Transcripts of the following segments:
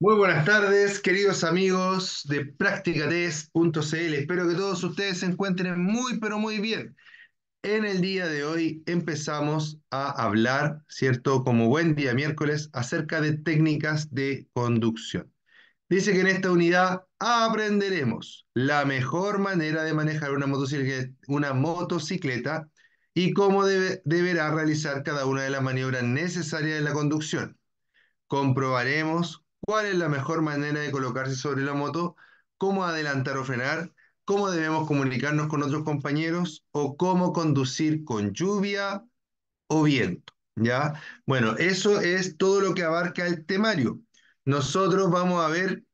Muy buenas tardes, queridos amigos de Practicates.cl. Espero que todos ustedes se encuentren muy, pero muy bien. En el día de hoy empezamos a hablar, ¿cierto? Como buen día miércoles, acerca de técnicas de conducción. Dice que en esta unidad aprenderemos la mejor manera de manejar una motocicleta, una motocicleta y cómo deberá realizar cada una de las maniobras necesarias de la conducción. Comprobaremos cuál es la mejor manera de colocarse sobre la moto, cómo adelantar o frenar, cómo debemos comunicarnos con otros compañeros o cómo conducir con lluvia o viento. ¿Ya? Bueno, eso es todo lo que abarca el temario. Nosotros vamos a ver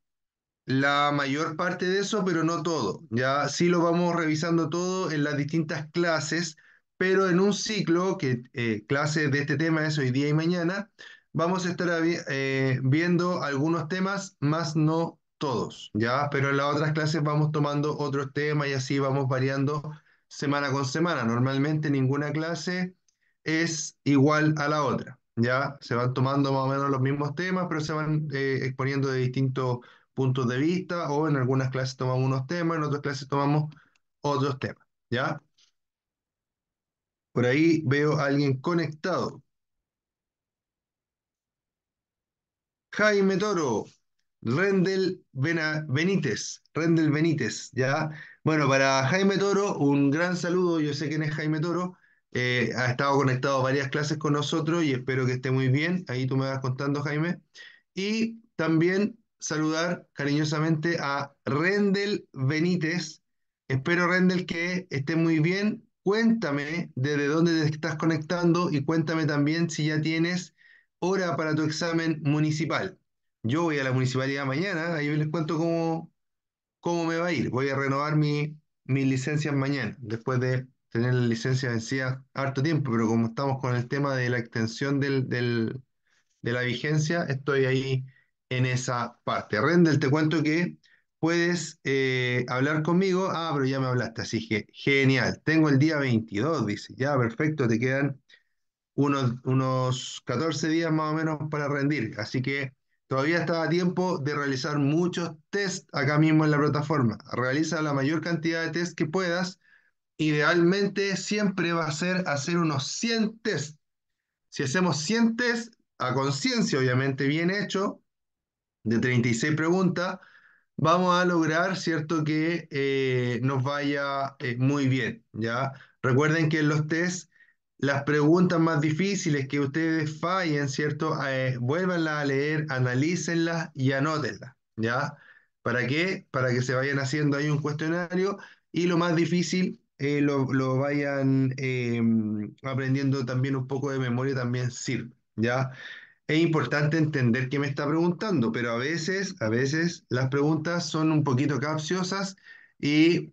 la mayor parte de eso, pero no todo. Ya sí lo vamos revisando todo en las distintas clases, pero en un ciclo que eh, clases de este tema es hoy día y mañana vamos a estar eh, viendo algunos temas, más no todos, ¿ya? Pero en las otras clases vamos tomando otros temas y así vamos variando semana con semana. Normalmente ninguna clase es igual a la otra, ¿ya? Se van tomando más o menos los mismos temas, pero se van eh, exponiendo de distintos puntos de vista o en algunas clases tomamos unos temas, en otras clases tomamos otros temas, ¿ya? Por ahí veo a alguien conectado. Jaime Toro, Rendel Benítez, Rendel Benítez, ¿ya? Bueno, para Jaime Toro, un gran saludo, yo sé quién es Jaime Toro, eh, ha estado conectado a varias clases con nosotros y espero que esté muy bien, ahí tú me vas contando, Jaime. Y también saludar cariñosamente a Rendel Benítez, espero Rendel que esté muy bien, cuéntame desde dónde te estás conectando y cuéntame también si ya tienes hora para tu examen municipal. Yo voy a la municipalidad mañana, ahí les cuento cómo, cómo me va a ir. Voy a renovar mi, mis licencias mañana, después de tener la licencia vencida harto tiempo, pero como estamos con el tema de la extensión de la vigencia, estoy ahí en esa parte. Rendel, te cuento que puedes eh, hablar conmigo. Ah, pero ya me hablaste, así que genial. Tengo el día 22, dice. Ya, perfecto, te quedan unos, unos 14 días más o menos para rendir, así que todavía está a tiempo de realizar muchos test acá mismo en la plataforma. Realiza la mayor cantidad de test que puedas. Idealmente siempre va a ser hacer unos 100 test. Si hacemos 100 test, a conciencia, obviamente bien hecho, de 36 preguntas, vamos a lograr, ¿cierto?, que eh, nos vaya eh, muy bien, ¿ya? Recuerden que los test las preguntas más difíciles que ustedes fallen, ¿cierto? Eh, a leer, analícenlas y anótenlas, ¿ya? ¿Para qué? Para que se vayan haciendo ahí un cuestionario y lo más difícil eh, lo, vayan em, aprendiendo también un poco de memoria, también sirve, ¿ya? Es importante entender qué me está preguntando, pero a veces, a veces las preguntas son un poquito capciosas y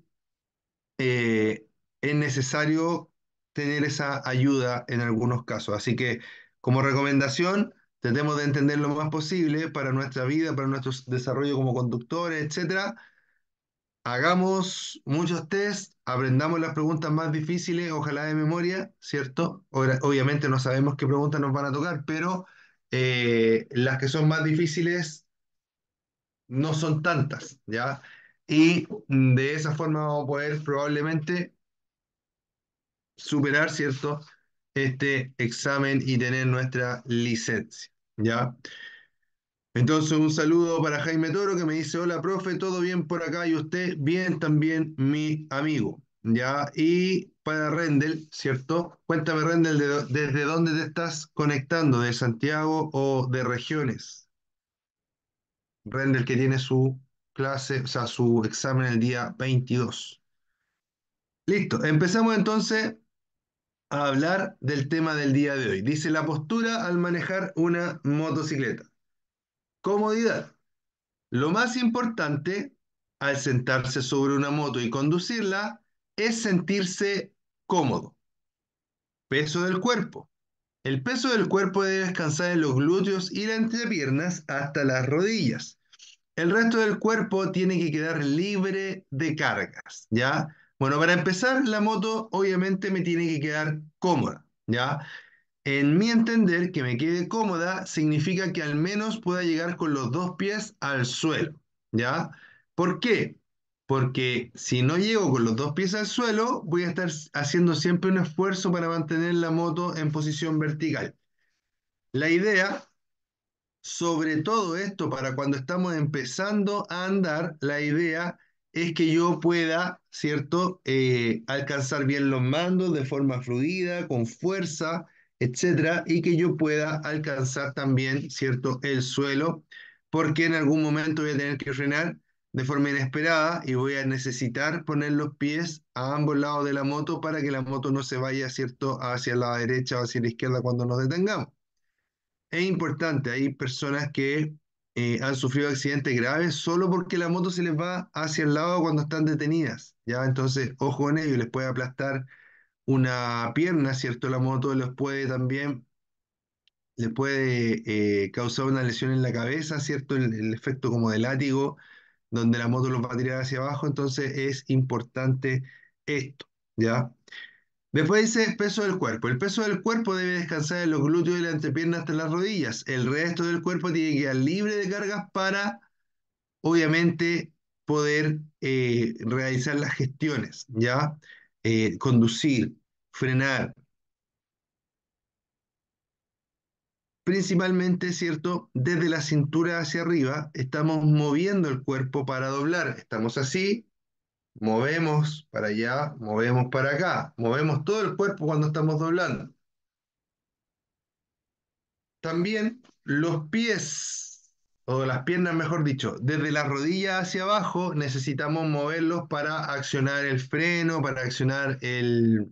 eh, es necesario tener esa ayuda en algunos casos. Así que como recomendación, tratemos de entender lo más posible para nuestra vida, para nuestro desarrollo como conductores, etcétera. Hagamos muchos test, aprendamos las preguntas más difíciles, ojalá de memoria, ¿cierto? Obviamente no sabemos qué preguntas nos van a tocar, pero eh, las que son más difíciles no son tantas, ¿ya? Y mm, de esa forma vamos a poder probablemente superar, ¿cierto? Este examen y tener nuestra licencia, ¿ya? Entonces, un saludo para Jaime Toro que me dice, hola, profe, todo bien por acá y usted bien también, mi amigo, ¿ya? Y para Rendel, ¿cierto? Cuéntame, Rendel, ¿desde dónde te estás conectando? ¿De Santiago o de regiones? Rendel que tiene su clase, o sea, su examen el día 22. Listo, empezamos entonces a hablar del tema del día de hoy. Dice la postura al manejar una motocicleta. Comodidad. Lo más importante al sentarse sobre una moto y conducirla es sentirse cómodo. Peso del cuerpo. El peso del cuerpo debe descansar en los glúteos y las entrepiernas hasta las rodillas. El resto del cuerpo tiene que quedar libre de cargas, ¿ya? Bueno, para empezar, la moto obviamente me tiene que quedar cómoda, ¿ya? En mi entender, que me quede cómoda significa que al menos pueda llegar con los dos pies al suelo, ¿ya? ¿Por qué? Porque si no llego con los dos pies al suelo, voy a estar haciendo siempre un esfuerzo para mantener la moto en posición vertical. La idea, sobre todo esto, para cuando estamos empezando a andar, la idea es que yo pueda, ¿cierto?, eh, alcanzar bien los mandos de forma fluida, con fuerza, etcétera, y que yo pueda alcanzar también, ¿cierto?, el suelo, porque en algún momento voy a tener que frenar de forma inesperada y voy a necesitar poner los pies a ambos lados de la moto para que la moto no se vaya, ¿cierto?, hacia la derecha o hacia la izquierda cuando nos detengamos. Es importante, hay personas que eh, han sufrido accidentes graves solo porque la moto se les va hacia el lado cuando están detenidas. ¿ya? Entonces, ojo en ello, les puede aplastar una pierna, ¿cierto? La moto les puede también, les puede eh, causar una lesión en la cabeza, ¿cierto? El, el, efecto como de látigo, donde la moto los va a tirar hacia abajo, entonces es importante esto, ¿ya? Después dice peso del cuerpo. El peso del cuerpo debe descansar en los glúteos de la entrepierna hasta las rodillas. El resto del cuerpo tiene que quedar libre de cargas para, obviamente, poder eh, realizar las gestiones, ¿ya? Eh, conducir, frenar. Principalmente, ¿cierto? Desde la cintura hacia arriba estamos moviendo el cuerpo para doblar. Estamos así, Movemos para allá, movemos para acá, movemos todo el cuerpo cuando estamos doblando. También los pies, o las piernas mejor dicho, desde la rodilla hacia abajo necesitamos moverlos para accionar el freno, para accionar el,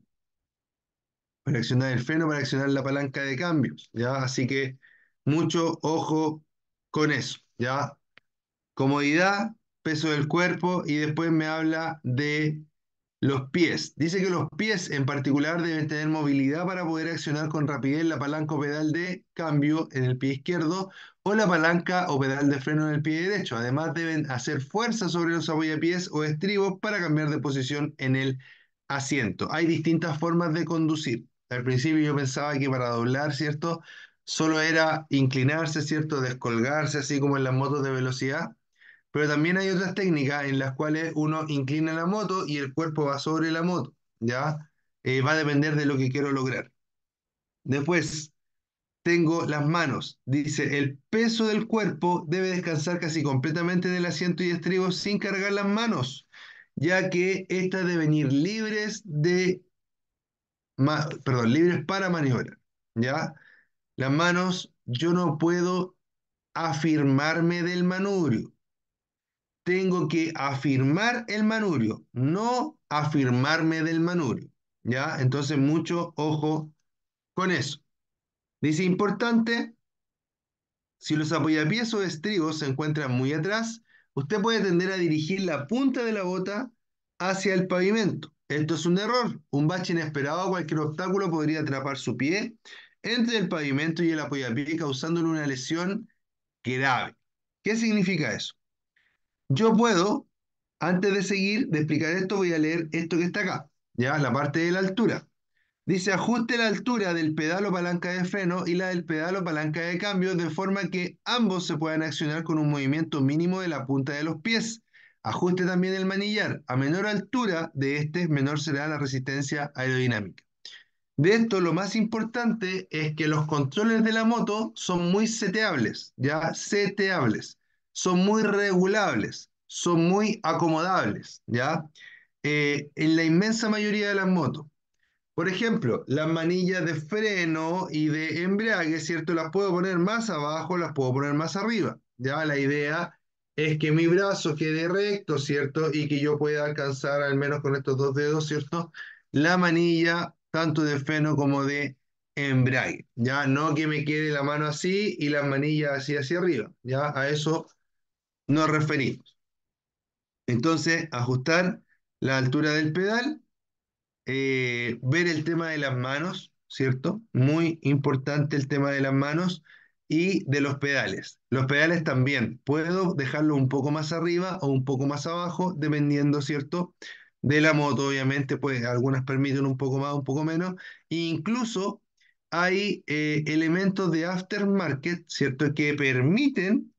para accionar el freno, para accionar la palanca de cambios, ¿ya? Así que mucho ojo con eso, ¿ya? Comodidad, peso del cuerpo y después me habla de los pies. Dice que los pies en particular deben tener movilidad para poder accionar con rapidez la palanca o pedal de cambio en el pie izquierdo o la palanca o pedal de freno en el pie derecho. Además deben hacer fuerza sobre los apoyapiés o estribos para cambiar de posición en el asiento. Hay distintas formas de conducir. Al principio yo pensaba que para doblar, ¿cierto? Solo era inclinarse, ¿cierto? Descolgarse, así como en las motos de velocidad. Pero también hay otras técnicas en las cuales uno inclina la moto y el cuerpo va sobre la moto, ¿ya? Eh, va a depender de lo que quiero lograr. Después, tengo las manos. Dice, el peso del cuerpo debe descansar casi completamente del asiento y estribo sin cargar las manos, ya que estas deben ir libres de, perdón, libres para maniobrar. ¿ya? Las manos, yo no puedo afirmarme del manubrio tengo que afirmar el manurio, no afirmarme del manurio. ¿Ya? Entonces, mucho ojo con eso. Dice importante, si los apoyapiés o estribos se encuentran muy atrás, usted puede tender a dirigir la punta de la bota hacia el pavimento. Esto es un error. Un bache inesperado o cualquier obstáculo podría atrapar su pie entre el pavimento y el apoyapié, causándole una lesión grave. ¿Qué significa eso? yo puedo, antes de seguir, de explicar esto, voy a leer esto que está acá, ya, la parte de la altura. Dice, ajuste la altura del pedal palanca de freno y la del pedal palanca de cambio de forma que ambos se puedan accionar con un movimiento mínimo de la punta de los pies. Ajuste también el manillar. A menor altura de este, menor será la resistencia aerodinámica. De esto, lo más importante es que los controles de la moto son muy seteables, ya seteables son muy regulables, son muy acomodables, ¿ya? Eh, en la inmensa mayoría de las motos. Por ejemplo, las manillas de freno y de embrague, ¿cierto? Las puedo poner más abajo, las puedo poner más arriba, ¿ya? La idea es que mi brazo quede recto, ¿cierto? Y que yo pueda alcanzar al menos con estos dos dedos, ¿cierto? La manilla tanto de freno como de embrague, ¿ya? No que me quede la mano así y la manilla así hacia arriba, ¿ya? A eso nos referimos. Entonces, ajustar la altura del pedal, eh, ver el tema de las manos, ¿cierto? Muy importante el tema de las manos y de los pedales. Los pedales también, puedo dejarlo un poco más arriba o un poco más abajo, dependiendo, ¿cierto? De la moto, obviamente, pues algunas permiten un poco más, un poco menos. E incluso hay eh, elementos de aftermarket, ¿cierto? Que permiten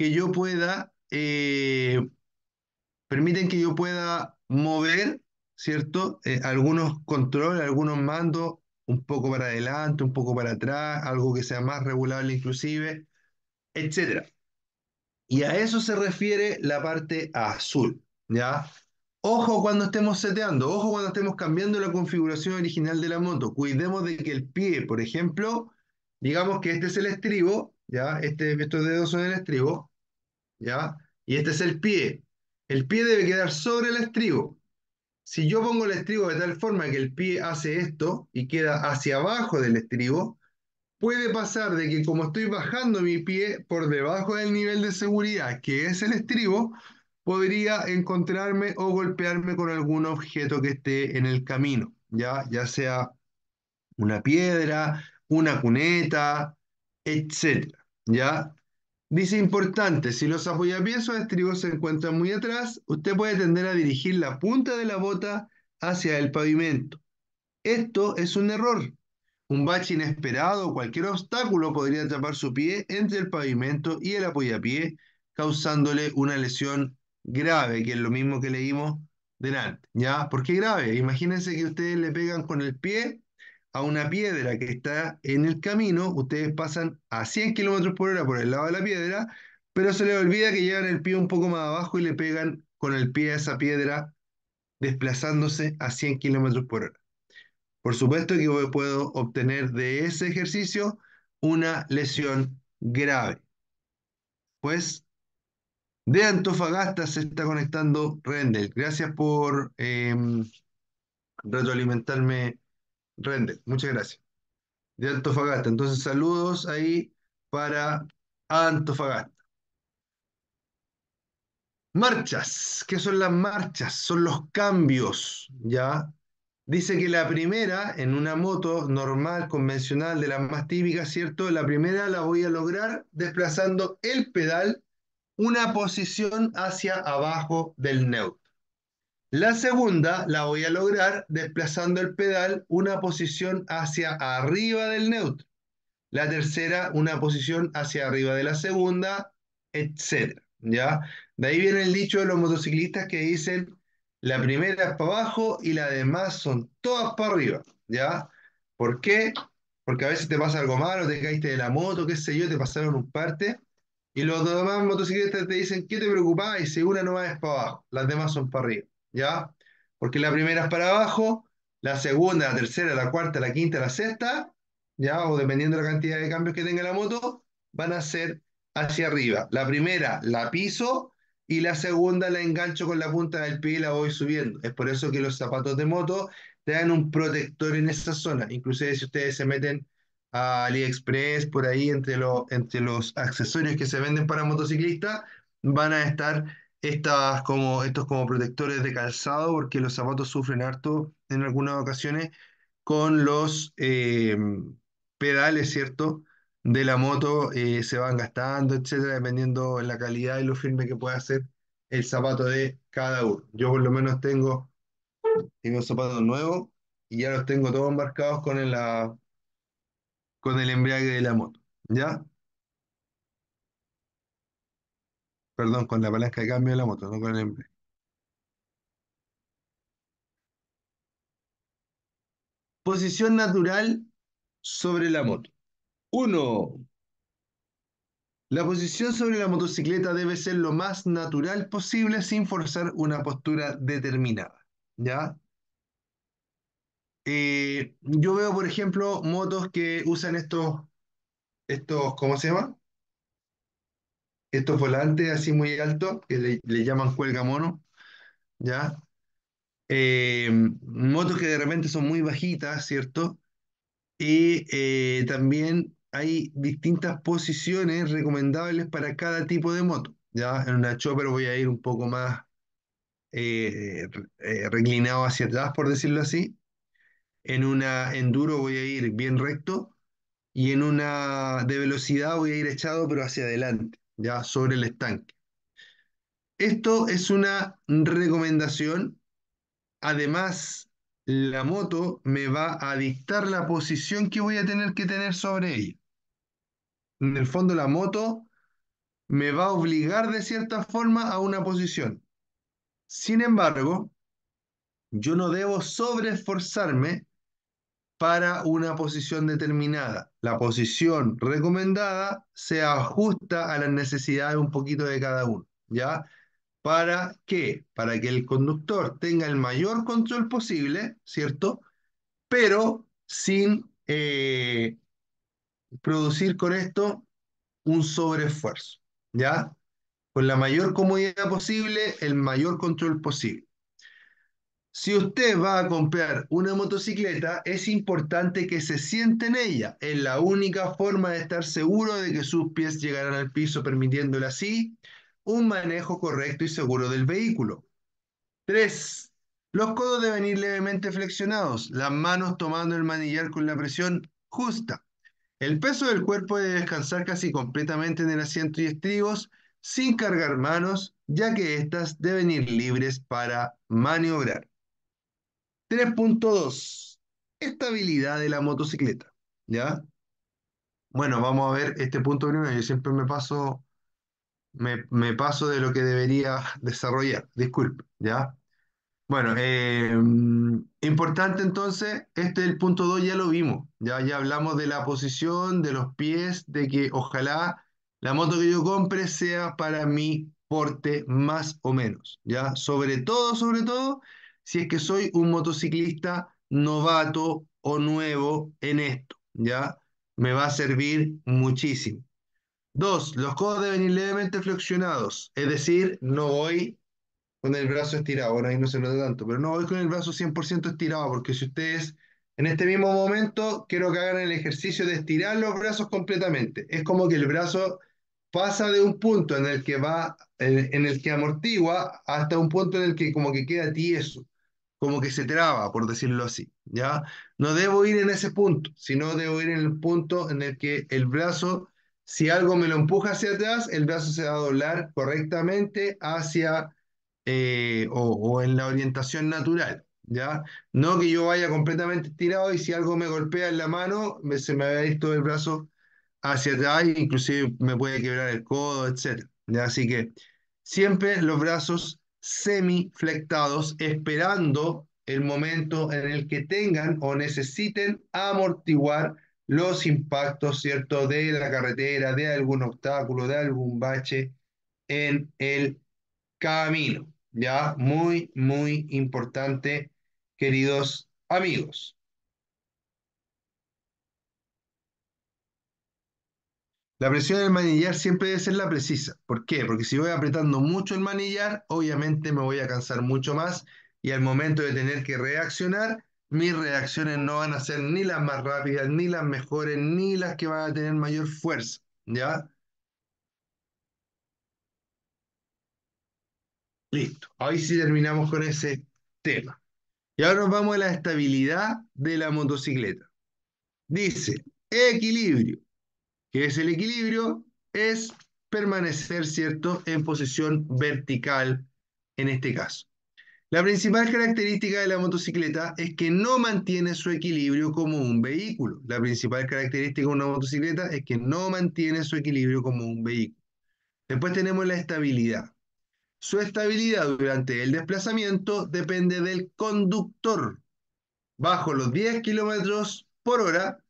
que yo pueda, eh, permiten que yo pueda mover, ¿cierto? Eh, algunos controles, algunos mandos un poco para adelante, un poco para atrás, algo que sea más regulable inclusive, etc. Y a eso se refiere la parte azul, ¿ya? Ojo cuando estemos seteando, ojo cuando estemos cambiando la configuración original de la moto. Cuidemos de que el pie, por ejemplo, digamos que este es el estribo, ¿ya? Este, estos dedos son el estribo. ¿ya? Y este es el pie. El pie debe quedar sobre el estribo. Si yo pongo el estribo de tal forma que el pie hace esto y queda hacia abajo del estribo, puede pasar de que como estoy bajando mi pie por debajo del nivel de seguridad que es el estribo, podría encontrarme o golpearme con algún objeto que esté en el camino, ya, ya sea una piedra, una cuneta, etc. ¿ya? Dice importante, si los apoyapiés o estribos se encuentran muy atrás, usted puede tender a dirigir la punta de la bota hacia el pavimento. Esto es un error. Un bache inesperado o cualquier obstáculo podría atrapar su pie entre el pavimento y el apoyapié, causándole una lesión grave, que es lo mismo que leímos delante. ¿Ya? ¿Por qué grave? Imagínense que ustedes le pegan con el pie a una piedra que está en el camino, ustedes pasan a 100 kilómetros por hora por el lado de la piedra, pero se les olvida que llevan el pie un poco más abajo y le pegan con el pie a esa piedra, desplazándose a 100 kilómetros por hora. Por supuesto que puedo obtener de ese ejercicio una lesión grave. Pues de Antofagasta se está conectando Rendel. Gracias por em, retroalimentarme Rende, muchas gracias. De Antofagasta. Entonces, saludos ahí para Antofagasta. Marchas. ¿Qué son las marchas? Son los cambios, ¿ya? Dice que la primera, en una moto normal, convencional, de las más típicas, ¿cierto? La primera la voy a lograr desplazando el pedal una posición hacia abajo del neutro. La segunda la voy a lograr desplazando el pedal una posición hacia arriba del neutro. La tercera una posición hacia arriba de la segunda, etc. ¿ya? De ahí viene el dicho de los motociclistas que dicen la primera es para abajo y las demás son todas para arriba. ¿ya? ¿Por qué? Porque a veces te pasa algo malo, te caíste de la moto, qué sé yo, te pasaron un parte. Y los demás motociclistas te dicen, ¿qué te Y Si una no es para abajo, las demás son para arriba. ¿ya? Porque la primera es para abajo, la segunda, la tercera, la cuarta, la quinta, la sexta, ¿ya? O dependiendo de la cantidad de cambios que tenga la moto, van a ser hacia arriba. La primera la piso y la segunda la engancho con la punta del pie y la voy subiendo. Es por eso que los zapatos de moto te dan un protector en esa zona. Inclusive si ustedes se meten a AliExpress, por ahí entre, entre los accesorios que se venden para motociclistas, van a estar estas como, estos como protectores de calzado, porque los zapatos sufren harto en algunas ocasiones con los eh, pedales, ¿cierto? De la moto eh, se van gastando, etcétera, dependiendo de la calidad y lo firme que pueda ser el zapato de cada uno. Yo por lo menos tengo, tengo zapatos nuevos y ya los tengo todos embarcados con el, la, con el embriague de la moto, ¿ya? Perdón, con la palanca de cambio de la moto, no con el Posición natural sobre la moto. Uno. La posición sobre la motocicleta debe ser lo más natural posible sin forzar una postura determinada. ¿Ya? Eh, yo veo, por ejemplo, motos que usan estos, estos, ¿cómo se llama? estos volantes así muy altos, que le, llaman cuelga mono, ¿ya? Eh, motos que de repente son muy bajitas, ¿cierto? Y eh, también hay distintas posiciones recomendables para cada tipo de moto. Ya en una chopper voy a ir un poco más eh, reclinado hacia atrás, por decirlo así. En una enduro voy a ir bien recto y en una de velocidad voy a ir echado, pero hacia adelante ya sobre el estanque. Esto es una recomendación. Además, la moto me va a dictar la posición que voy a tener que tener sobre ella. En el fondo, la moto me va a obligar de cierta forma a una posición. Sin embargo, yo no debo sobreesforzarme para una posición determinada. La posición recomendada se ajusta a las necesidades un poquito de cada uno, ¿ya? ¿Para qué? Para que el conductor tenga el mayor control posible, ¿cierto? Pero sin eh, producir con esto un sobreesfuerzo, ¿ya? Con la mayor comodidad posible, el mayor control posible. Si usted va a comprar una motocicleta, es importante que se siente en ella. Es la única forma de estar seguro de que sus pies llegarán al piso, permitiéndole así un manejo correcto y seguro del vehículo. 3. Los codos deben ir levemente flexionados, las manos tomando el manillar con la presión justa. El peso del cuerpo debe descansar casi completamente en el asiento y estribos, sin cargar manos, ya que éstas deben ir libres para maniobrar. 3.2. Estabilidad de la motocicleta. ¿Ya? Bueno, vamos a ver este punto primero. Yo siempre me paso, me, paso de lo que debería desarrollar. Disculpe, ¿ya? Bueno, eh, importante entonces, este el punto 2 ya lo vimos. Ya, ya hablamos de la posición, de los pies, de que ojalá la moto que yo compre sea para mi porte más o menos. ¿Ya? Sobre todo, sobre todo, si es que soy un motociclista novato o nuevo en esto, ¿ya? Me va a servir muchísimo. Dos, los codos deben ir levemente flexionados, es decir, no voy con el brazo estirado, bueno, ahí no se nota tanto, pero no voy con el brazo 100% estirado, porque si ustedes en este mismo momento quiero que hagan el ejercicio de estirar los brazos completamente, es como que el brazo pasa de un punto en el que va, eh, en el que amortigua, hasta un punto en el que como que queda tieso como que se traba, por decirlo así, ¿ya? No debo ir en ese punto, sino debo ir en el punto en el que el brazo, si algo me lo empuja hacia atrás, el brazo se va a doblar correctamente hacia eh, o, en la orientación natural, ¿ya? No que yo vaya completamente estirado y si algo me golpea en la mano, se me va a todo el brazo hacia atrás, inclusive me puede quebrar el codo, etc. Así que siempre los brazos semiflectados, esperando el momento en el que tengan o necesiten amortiguar los impactos, ¿cierto?, de la carretera, de algún obstáculo, de algún bache en el camino. Ya, muy, muy importante, queridos amigos. La presión del manillar siempre debe ser la precisa. ¿Por qué? Porque si voy apretando mucho el manillar, obviamente me voy a cansar mucho más y al momento de tener que reaccionar, mis reacciones no van a ser ni las más rápidas, ni las mejores, ni las que van a tener mayor fuerza. ¿Ya? Listo. Ahí sí terminamos con ese tema. Y ahora nos vamos a la estabilidad de la motocicleta. Dice, equilibrio que es el equilibrio, es permanecer, ¿cierto?, en posición vertical en este caso. La principal característica de la motocicleta es que no mantiene su equilibrio como un vehículo. La principal característica de una motocicleta es que no mantiene su equilibrio como un vehículo. Después tenemos la estabilidad. Su estabilidad durante el desplazamiento depende del conductor. Bajo los 10 kilómetros por hora,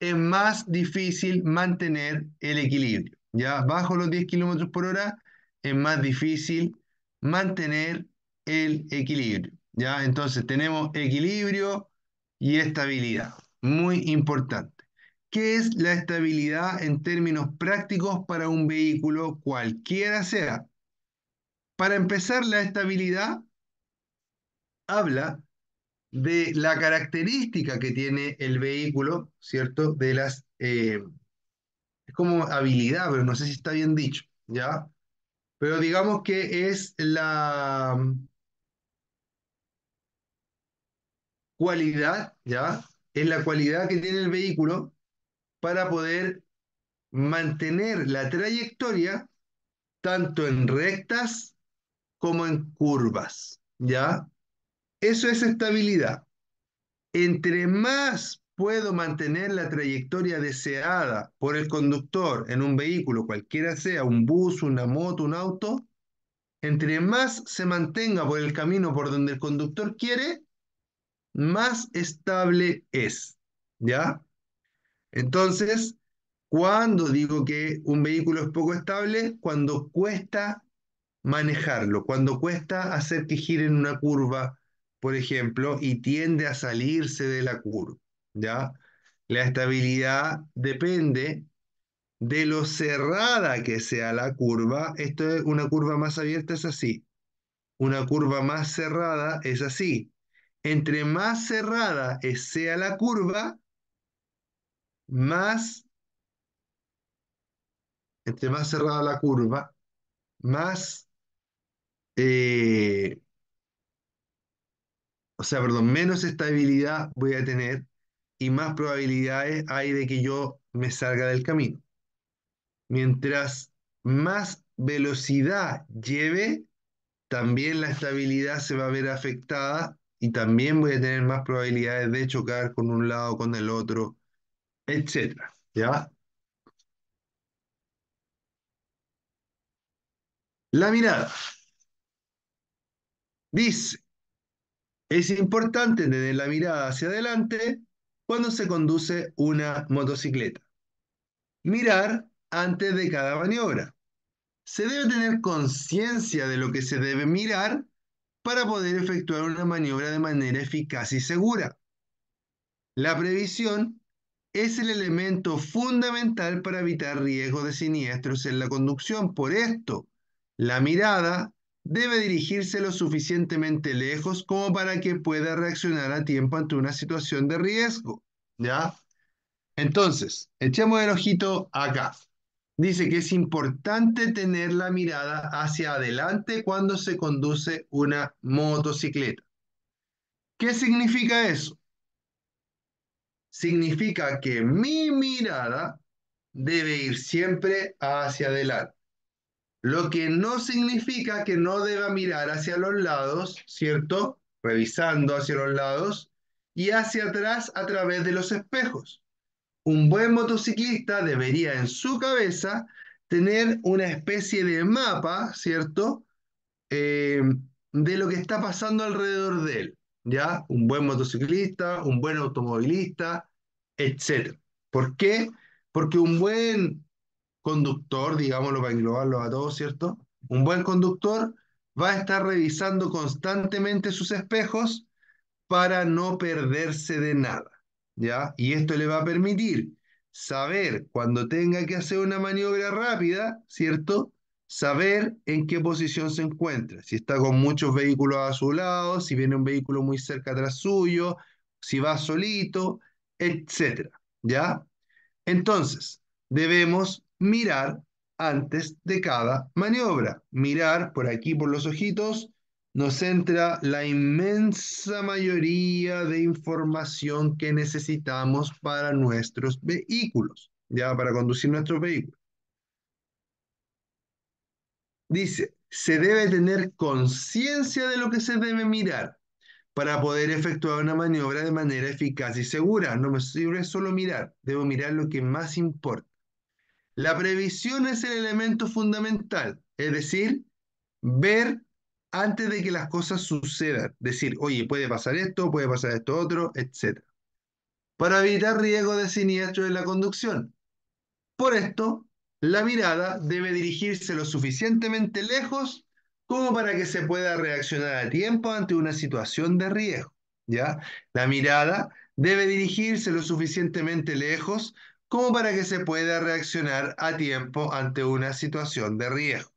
es más difícil mantener el equilibrio. Ya bajo los 10 kilómetros por hora es más difícil mantener el equilibrio. Ya entonces tenemos equilibrio y estabilidad. Muy importante. ¿Qué es la estabilidad en términos prácticos para un vehículo cualquiera sea? Para empezar, la estabilidad habla de la característica que tiene el vehículo, ¿cierto? De las, eh, es como habilidad, pero no sé si está bien dicho, ¿ya? Pero digamos que es la mm, cualidad, ¿ya? Es la cualidad que tiene el vehículo para poder mantener la trayectoria tanto en rectas como en curvas, ¿ya? Eso es estabilidad. Entre más puedo mantener la trayectoria deseada por el conductor en un vehículo, cualquiera sea, un bus, una moto, un auto, entre más se mantenga por el camino por donde el conductor quiere, más estable es. ¿Ya? Entonces, cuando digo que un vehículo es poco estable? Cuando cuesta manejarlo, cuando cuesta hacer que gire en una curva, por ejemplo, y tiende a salirse de la curva. ¿ya? La estabilidad depende de lo cerrada que sea la curva. Esto es una curva más abierta, es así. Una curva más cerrada es así. Entre más cerrada sea la curva, más, entre más cerrada la curva, más eh, o sea, perdón, menos estabilidad voy a tener y más probabilidades hay de que yo me salga del camino. Mientras más velocidad lleve, también la estabilidad se va a ver afectada y también voy a tener más probabilidades de chocar con un lado, con el otro, etc. ¿ya? La mirada. Dice, es importante tener la mirada hacia adelante cuando se conduce una motocicleta. Mirar antes de cada maniobra. Se debe tener conciencia de lo que se debe mirar para poder efectuar una maniobra de manera eficaz y segura. La previsión es el elemento fundamental para evitar riesgos de siniestros en la conducción. Por esto, la mirada debe dirigirse lo suficientemente lejos como para que pueda reaccionar a tiempo ante una situación de riesgo. ¿Ya? Entonces, echemos el ojito acá. Dice que es importante tener la mirada hacia adelante cuando se conduce una motocicleta. ¿Qué significa eso? Significa que mi mirada debe ir siempre hacia adelante. Lo que no significa que no deba mirar hacia los lados, ¿cierto? Revisando hacia los lados y hacia atrás a través de los espejos. Un buen motociclista debería en su cabeza tener una especie de mapa, ¿cierto? Eh, de lo que está pasando alrededor de él, ¿ya? Un buen motociclista, un buen automovilista, etc. ¿Por qué? Porque un buen conductor, digámoslo para englobarlo a todos, ¿cierto? Un buen conductor va a estar revisando constantemente sus espejos para no perderse de nada, ¿ya? Y esto le va a permitir saber cuando tenga que hacer una maniobra rápida, ¿cierto? Saber en qué posición se encuentra, si está con muchos vehículos a su lado, si viene un vehículo muy cerca atrás suyo, si va solito, etcétera, ¿ya? Entonces, debemos mirar antes de cada maniobra. Mirar por aquí, por los ojitos, nos entra la inmensa mayoría de información que necesitamos para nuestros vehículos, ya para conducir nuestros vehículos. Dice, se debe tener conciencia de lo que se debe mirar para poder efectuar una maniobra de manera eficaz y segura. No me sirve solo mirar, debo mirar lo que más importa. La previsión es el elemento fundamental, es decir, ver antes de que las cosas sucedan, decir, oye, puede pasar esto, puede pasar esto otro, etc. Para evitar riesgos de siniestro en la conducción. Por esto, la mirada debe dirigirse lo suficientemente lejos como para que se pueda reaccionar a tiempo ante una situación de riesgo. ¿ya? La mirada debe dirigirse lo suficientemente lejos como para que se pueda reaccionar a tiempo ante una situación de riesgo.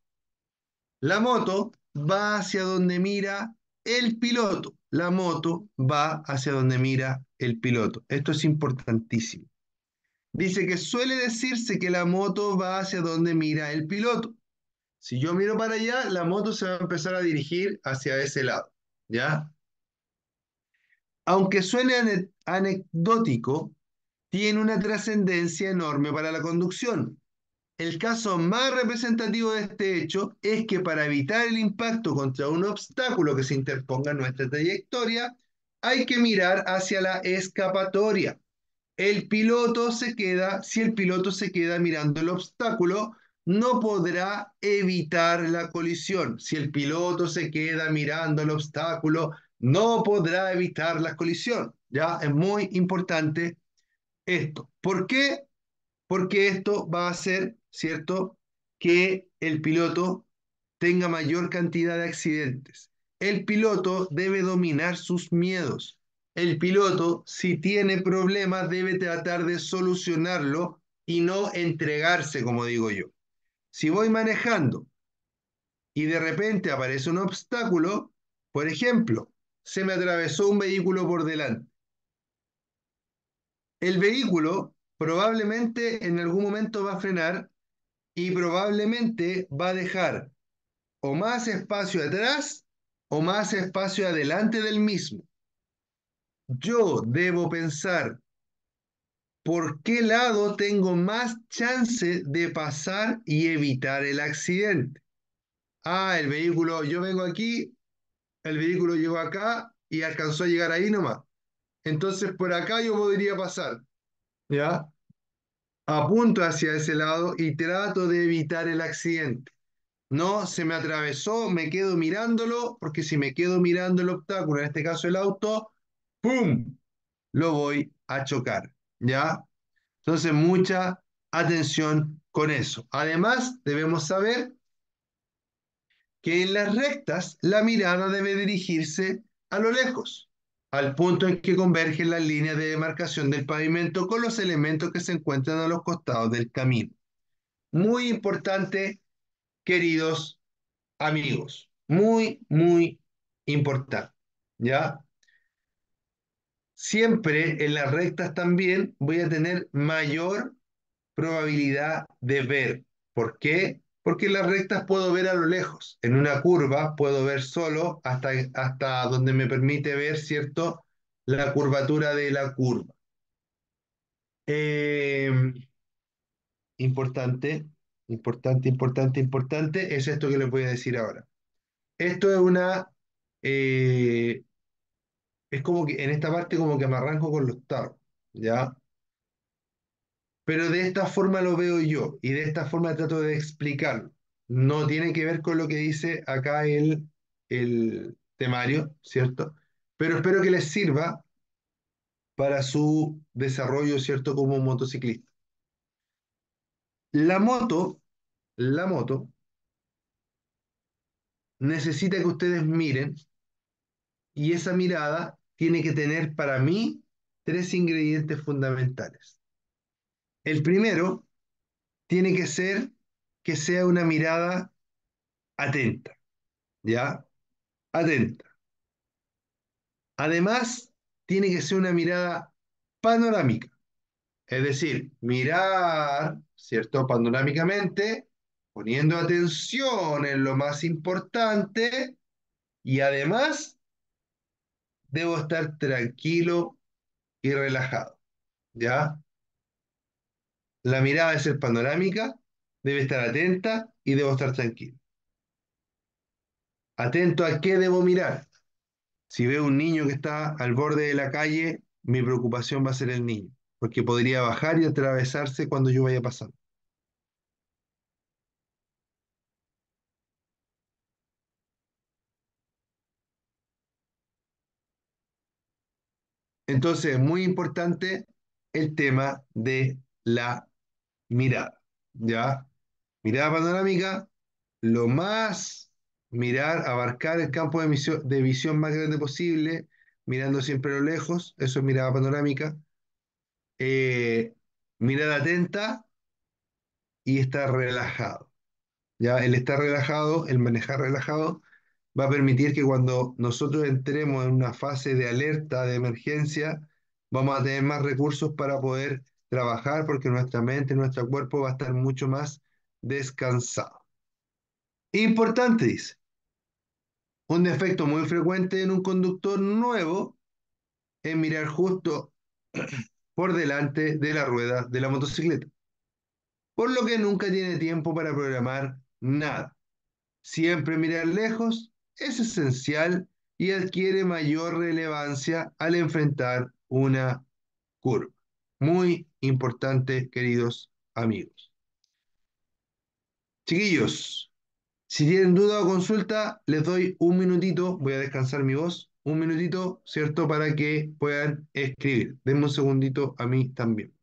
La moto va hacia donde mira el piloto. La moto va hacia donde mira el piloto. Esto es importantísimo. Dice que suele decirse que la moto va hacia donde mira el piloto. Si yo miro para allá, la moto se va a empezar a dirigir hacia ese lado, ¿ya? Aunque suene anecdótico, tiene una trascendencia enorme para la conducción. El caso más representativo de este hecho es que para evitar el impacto contra un obstáculo que se interponga en nuestra trayectoria, hay que mirar hacia la escapatoria. El piloto se queda, si el piloto se queda mirando el obstáculo, no podrá evitar la colisión. Si el piloto se queda mirando el obstáculo, no podrá evitar la colisión. Ya es muy importante esto. ¿Por qué? Porque esto va a hacer, ¿cierto?, que el piloto tenga mayor cantidad de accidentes. El piloto debe dominar sus miedos. El piloto, si tiene problemas, debe tratar de solucionarlo y no entregarse, como digo yo. Si voy manejando y de repente aparece un obstáculo, por ejemplo, se me atravesó un vehículo por delante el vehículo probablemente en algún momento va a frenar y probablemente va a dejar o más espacio atrás o más espacio adelante del mismo. Yo debo pensar por qué lado tengo más chance de pasar y evitar el accidente. Ah, el vehículo, yo vengo aquí, el vehículo llegó acá y alcanzó a llegar ahí nomás. Entonces por acá yo podría pasar, ¿ya? Apunto hacia ese lado y trato de evitar el accidente. No, se me atravesó, me quedo mirándolo, porque si me quedo mirando el obstáculo, en este caso el auto, ¡pum! Lo voy a chocar, ¿ya? Entonces, mucha atención con eso. Además, debemos saber que en las rectas la mirada debe dirigirse a lo lejos al punto en que convergen las líneas de demarcación del pavimento con los elementos que se encuentran a los costados del camino. Muy importante, queridos amigos, muy, muy importante, ¿ya? Siempre en las rectas también voy a tener mayor probabilidad de ver. ¿Por qué? Porque las rectas puedo ver a lo lejos. En una curva puedo ver solo hasta, hasta donde me permite ver, ¿cierto? La curvatura de la curva. Em, importante, importante, importante, importante, es esto que les voy a decir ahora. Esto es una... Eh, es como que en esta parte como que me arranco con los tarros, ¿ya? pero de esta forma lo veo yo y de esta forma trato de explicarlo. No tiene que ver con lo que dice acá el, el temario, ¿cierto? Pero espero que les sirva para su desarrollo, ¿cierto? Como motociclista. La moto, la moto, necesita que ustedes miren y esa mirada tiene que tener para mí tres ingredientes fundamentales. El primero tiene que ser que sea una mirada atenta, ¿ya? Atenta. Además, tiene que ser una mirada panorámica, es decir, mirar, ¿cierto? Panorámicamente, poniendo atención en lo más importante y además debo estar tranquilo y relajado, ¿ya? La mirada debe ser panorámica, debe estar atenta y debo estar tranquilo. Atento a qué debo mirar. Si veo un niño que está al borde de la calle, mi preocupación va a ser el niño, porque podría bajar y atravesarse cuando yo vaya pasando. Entonces, muy importante el tema de la mirada, ¿ya? Mirada panorámica, lo más mirar, abarcar el campo de, visión más grande posible, mirando siempre a lo lejos, eso es mirada panorámica. Eh, mirada atenta y estar relajado. ¿ya? El estar relajado, el manejar relajado, va a permitir que cuando nosotros entremos en una fase de alerta, de emergencia, vamos a tener más recursos para poder trabajar porque nuestra mente, nuestro cuerpo va a estar mucho más descansado. Importante, dice. Un defecto muy frecuente en un conductor nuevo es mirar justo por delante de la rueda de la motocicleta, por lo que nunca tiene tiempo para programar nada. Siempre mirar lejos es esencial y adquiere mayor relevancia al enfrentar una curva. Muy importante, queridos amigos. Chiquillos, si tienen duda o consulta, les doy un minutito, voy a descansar mi voz, un minutito, ¿cierto? Para que puedan escribir. Denme un segundito a mí también.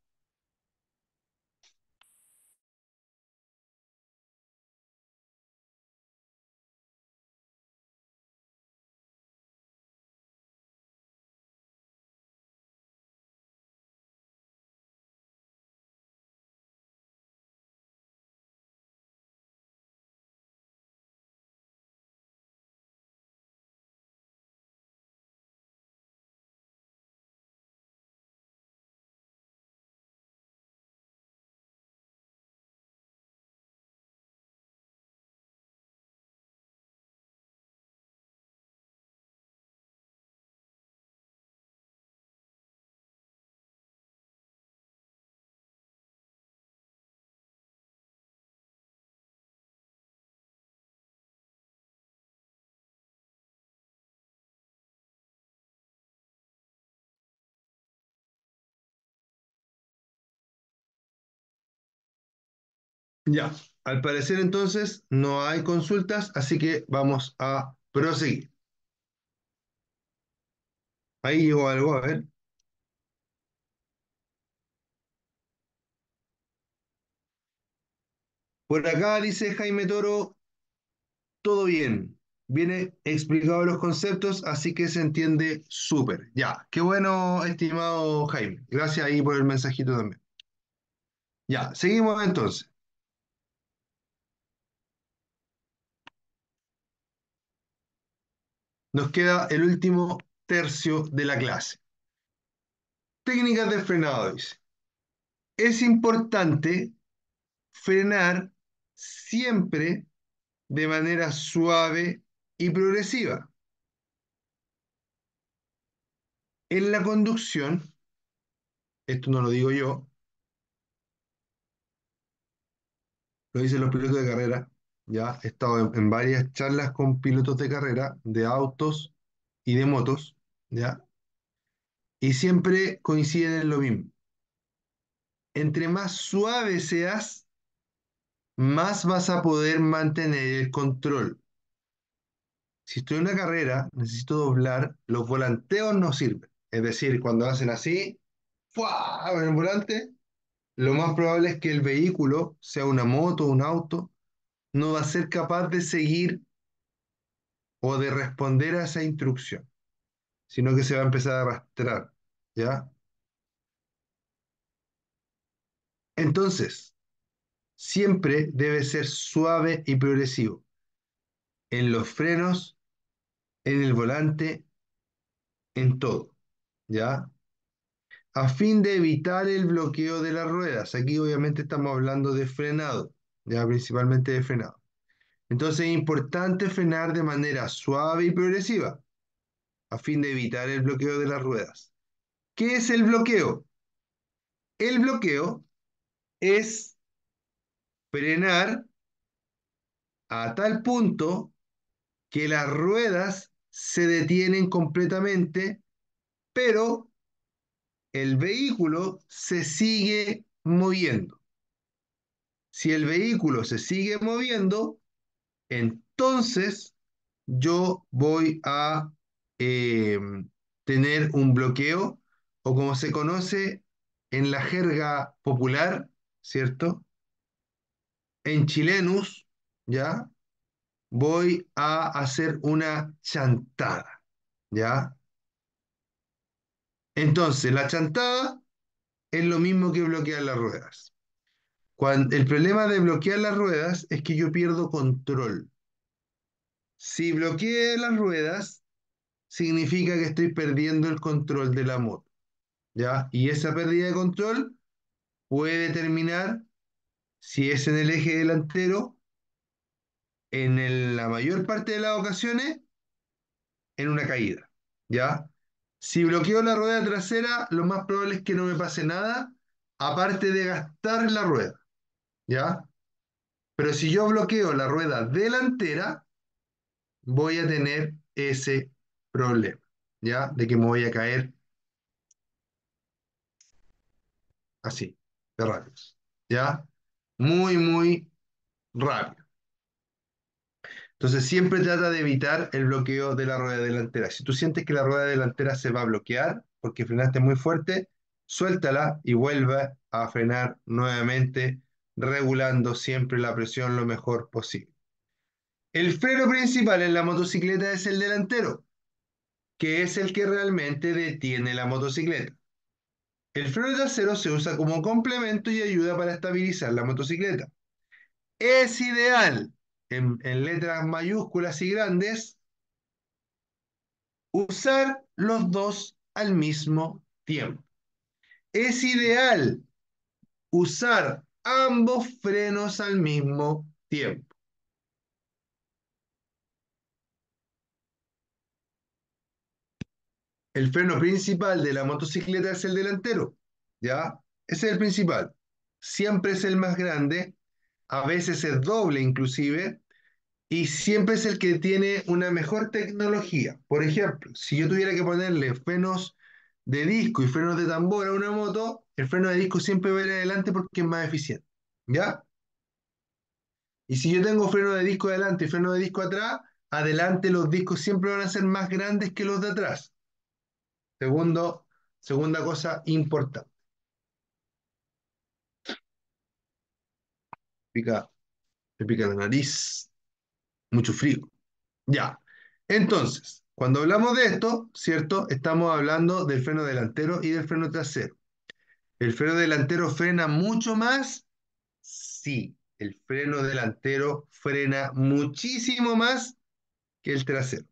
Ya, al parecer entonces no hay consultas, así que vamos a proseguir. Ahí llegó algo, a ver. Por acá dice Jaime Toro, todo bien. Viene explicado los conceptos, así que se entiende súper. Ya, qué bueno, estimado Jaime. Gracias ahí por el mensajito también. Ya, seguimos entonces. Nos queda el último tercio de la clase. Técnicas de frenado, dice. Es importante frenar siempre de manera suave y progresiva. En la conducción, esto no lo digo yo, lo dicen los pilotos de carrera, ya he estado en, varias charlas con pilotos de carrera, de autos y de motos, ya, y siempre coinciden en lo mismo. Entre más suave seas, más vas a poder mantener el control. Si estoy en una carrera, necesito doblar, los volanteos no sirven. Es decir, cuando hacen así, ¡fua! en el volante, lo más probable es que el vehículo, sea una moto, o un auto, no va a ser capaz de seguir o de responder a esa instrucción, sino que se va a empezar a arrastrar, ¿ya? Entonces, siempre debe ser suave y progresivo en los frenos, en el volante, en todo, ¿ya? A fin de evitar el bloqueo de las ruedas. Aquí obviamente estamos hablando de frenado ya principalmente de frenado. Entonces es importante frenar de manera suave y progresiva a fin de evitar el bloqueo de las ruedas. ¿Qué es el bloqueo? El bloqueo es frenar a tal punto que las ruedas se detienen completamente, pero el vehículo se sigue moviendo si el vehículo se sigue moviendo, entonces yo voy a em, tener un bloqueo o como se conoce en la jerga popular, ¿cierto? En chilenus, ¿ya? Voy a hacer una chantada, ¿ya? Entonces, la chantada es lo mismo que bloquear las ruedas el problema de bloquear las ruedas es que yo pierdo control. Si bloqueé las ruedas, significa que estoy perdiendo el control de la moto. ¿ya? Y esa pérdida de control puede terminar, si es en el eje delantero, en la mayor parte de las ocasiones, en una caída. ¿ya? Si bloqueo la rueda trasera, lo más probable es que no me pase nada, aparte de gastar la rueda. ¿ya? Pero si yo bloqueo la rueda delantera, voy a tener ese problema, ¿ya? De que me voy a caer así, de rápido, ¿ya? Muy, muy rápido. Entonces siempre trata de evitar el bloqueo de la rueda delantera. Si tú sientes que la rueda delantera se va a bloquear porque frenaste muy fuerte, suéltala y vuelve a frenar nuevamente regulando siempre la presión lo mejor posible. El freno principal en la motocicleta es el delantero, que es el que realmente detiene la motocicleta. El freno trasero se usa como complemento y ayuda para estabilizar la motocicleta. Es ideal, en, letras mayúsculas y grandes, usar los dos al mismo tiempo. Es ideal usar ambos frenos al mismo tiempo. El freno principal de la motocicleta es el delantero, ¿ya? Ese es el principal. Siempre es el más grande, a veces es doble inclusive, y siempre es el que tiene una mejor tecnología. Por ejemplo, si yo tuviera que ponerle frenos de disco y frenos de tambor a una moto, el freno de disco siempre va a ir adelante porque es más eficiente. ¿Ya? Y si yo tengo freno de disco adelante y freno de disco atrás, adelante los discos siempre van a ser más grandes que los de atrás. Segundo, segunda cosa importante. Pica, me pica la nariz. Mucho frío. Ya. Entonces, cuando hablamos de esto, ¿cierto? Estamos hablando del freno delantero y del freno trasero. ¿El freno delantero frena mucho más? Sí, el freno delantero frena muchísimo más que el trasero.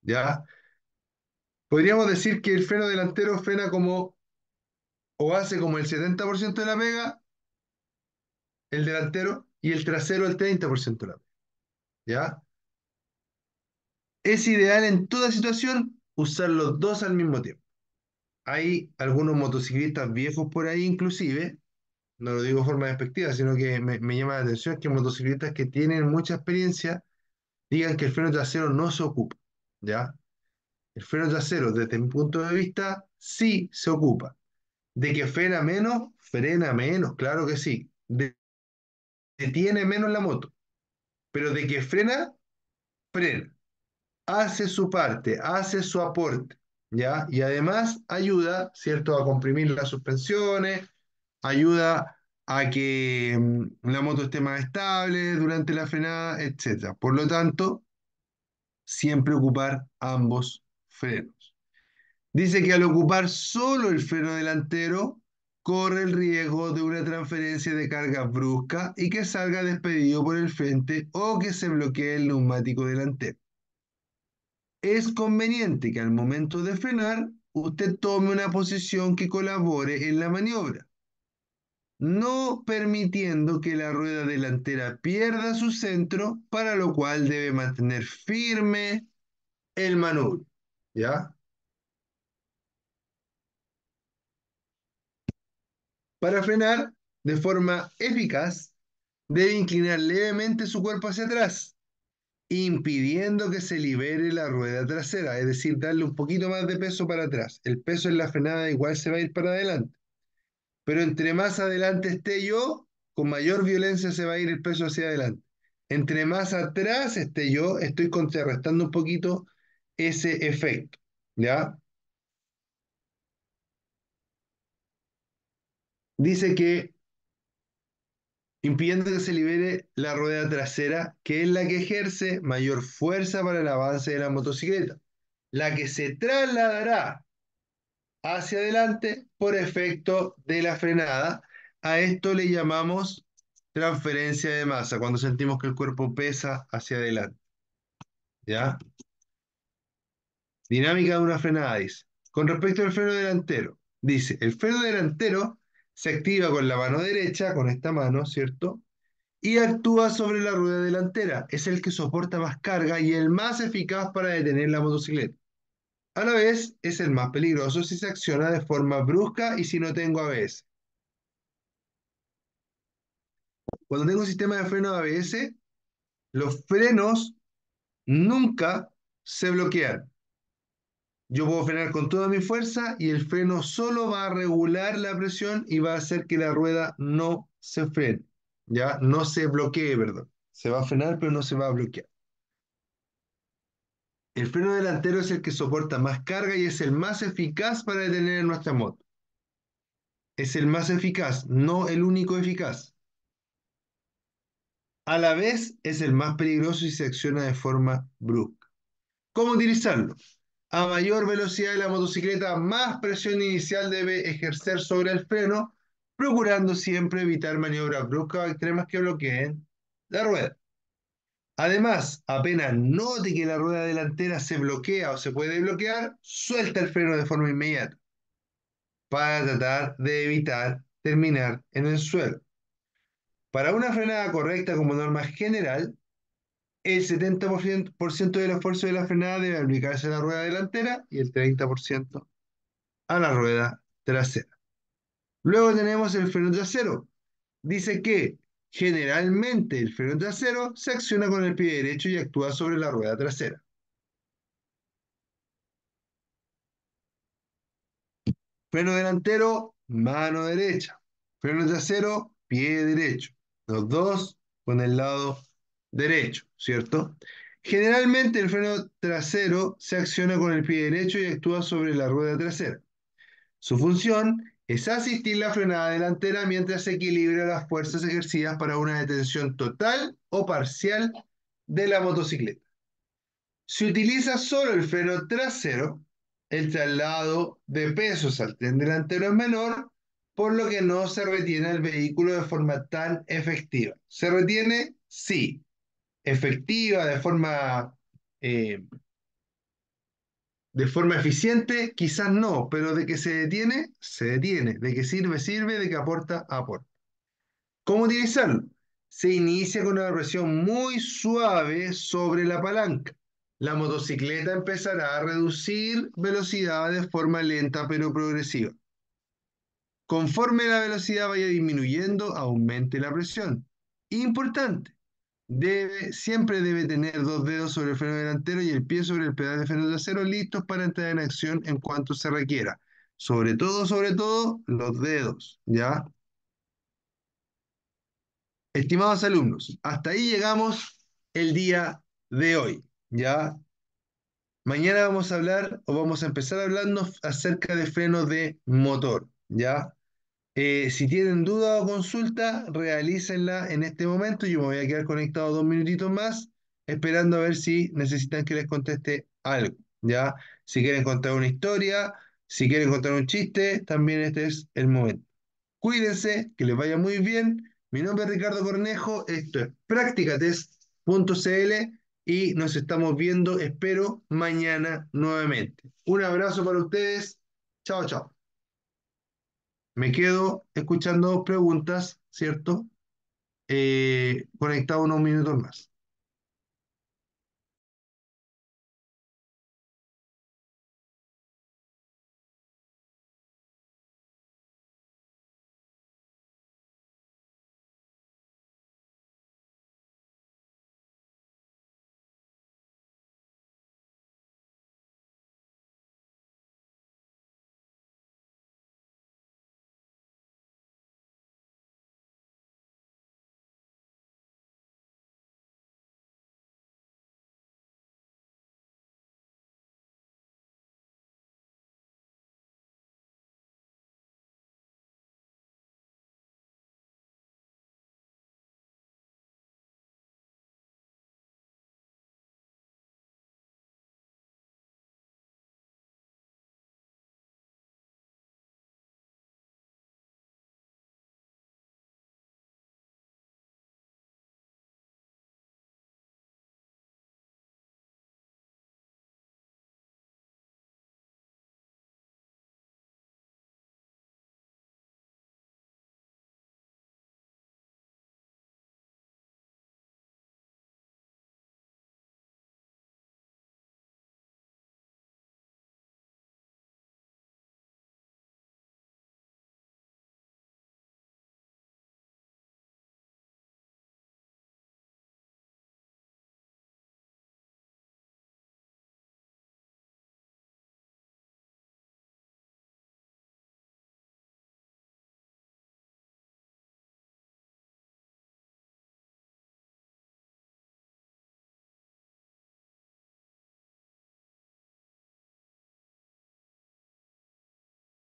¿Ya? Podríamos decir que el freno delantero frena como o hace como el 70% de la pega, el delantero, y el trasero el 30% de la pega. ¿Ya? Es ideal en toda situación usar los dos al mismo tiempo. Hay algunos motociclistas viejos por ahí inclusive, no lo digo de forma despectiva, sino que me, llama la atención que motociclistas que tienen mucha experiencia digan que el freno trasero no se ocupa, ¿ya? El freno trasero, desde mi punto de vista, sí se ocupa. De que frena menos, frena menos, claro que sí. De, detiene menos la moto. Pero de que frena, frena hace su parte, hace su aporte, ¿ya? Y además ayuda, ¿cierto?, a comprimir las suspensiones, ayuda a que mm, la moto esté más estable durante la frenada, etc. Por lo tanto, siempre ocupar ambos frenos. Dice que al ocupar solo el freno delantero, corre el riesgo de una transferencia de carga brusca y que salga despedido por el frente o que se bloquee el neumático delantero es conveniente que al momento de frenar usted tome una posición que colabore en la maniobra, no permitiendo que la rueda delantera pierda su centro, para lo cual debe mantener firme el manubrio. ¿Ya? Para frenar de forma eficaz, debe inclinar levemente su cuerpo hacia atrás impidiendo que se libere la rueda trasera, es decir, darle un poquito más de peso para atrás. El peso en la frenada igual se va a ir para adelante. Pero entre más adelante esté yo, con mayor violencia se va a ir el peso hacia adelante. Entre más atrás esté yo, estoy contrarrestando un poquito ese efecto, ¿ya? Dice que impidiendo que se libere la rueda trasera, que es la que ejerce mayor fuerza para el avance de la motocicleta, la que se trasladará hacia adelante por efecto de la frenada. A esto le llamamos transferencia de masa, cuando sentimos que el cuerpo pesa hacia adelante. ¿Ya? Dinámica de una frenada, dice. Con respecto al freno delantero, dice, el freno delantero se activa con la mano derecha, con esta mano, ¿cierto? Y actúa sobre la rueda delantera. Es el que soporta más carga y el más eficaz para detener la motocicleta. A la vez, es el más peligroso si se acciona de forma brusca y si no tengo ABS. Cuando tengo un sistema de freno ABS, los frenos nunca se bloquean. Yo puedo frenar con toda mi fuerza y el freno solo va a regular la presión y va a hacer que la rueda no se frene, ¿ya? No se bloquee, perdón. Se va a frenar, pero no se va a bloquear. El freno delantero es el que soporta más carga y es el más eficaz para detener nuestra moto. Es el más eficaz, no el único eficaz. A la vez es el más peligroso y se acciona de forma brusca. ¿Cómo utilizarlo? A mayor velocidad de la motocicleta, más presión inicial debe ejercer sobre el freno, procurando siempre evitar maniobras bruscas o extremas que bloqueen la rueda. Además, apenas note que la rueda delantera se bloquea o se puede bloquear, suelta el freno de forma inmediata para tratar de evitar terminar en el suelo. Para una frenada correcta como norma general, el 70% del esfuerzo de la frenada debe aplicarse a la rueda delantera y el 30% a la rueda trasera. Luego tenemos el freno trasero. Dice que generalmente el freno trasero se acciona con el pie derecho y actúa sobre la rueda trasera. Freno delantero, mano derecha. Freno trasero, pie derecho. Los dos con el lado derecho, ¿cierto? Generalmente el freno trasero se acciona con el pie derecho y actúa sobre la rueda trasera. Su función es asistir la frenada delantera mientras se equilibra las fuerzas ejercidas para una detención total o parcial de la motocicleta. Si utiliza solo el freno trasero, el traslado de pesos al tren delantero es menor, por lo que no se retiene el vehículo de forma tan efectiva. ¿Se retiene? Sí, efectiva, de forma, eh, de forma eficiente, quizás no, pero de que se detiene, se detiene, de que sirve, sirve, de que aporta, aporta. ¿Cómo utilizarlo? Se inicia con una presión muy suave sobre la palanca. La motocicleta empezará a reducir velocidad de forma lenta pero progresiva. Conforme la velocidad vaya disminuyendo, aumente la presión. Importante, debe, siempre debe tener dos dedos sobre el freno delantero y el pie sobre el pedal de freno trasero listos para entrar en acción en cuanto se requiera. Sobre todo, sobre todo, los dedos, ¿ya? Estimados alumnos, hasta ahí llegamos el día de hoy, ¿ya? Mañana vamos a hablar o vamos a empezar hablando acerca de frenos de motor, ¿ya? Eh, si tienen duda o consulta, realícenla en este momento. Yo me voy a quedar conectado dos minutitos más, esperando a ver si necesitan que les conteste algo. ¿ya? Si quieren contar una historia, si quieren contar un chiste, también este es el momento. Cuídense, que les vaya muy bien. Mi nombre es Ricardo Cornejo, esto es practicatest.cl y nos estamos viendo, espero, mañana nuevamente. Un abrazo para ustedes. Chao, chao me quedo escuchando dos preguntas, ¿cierto? Eh, conectado unos minutos más.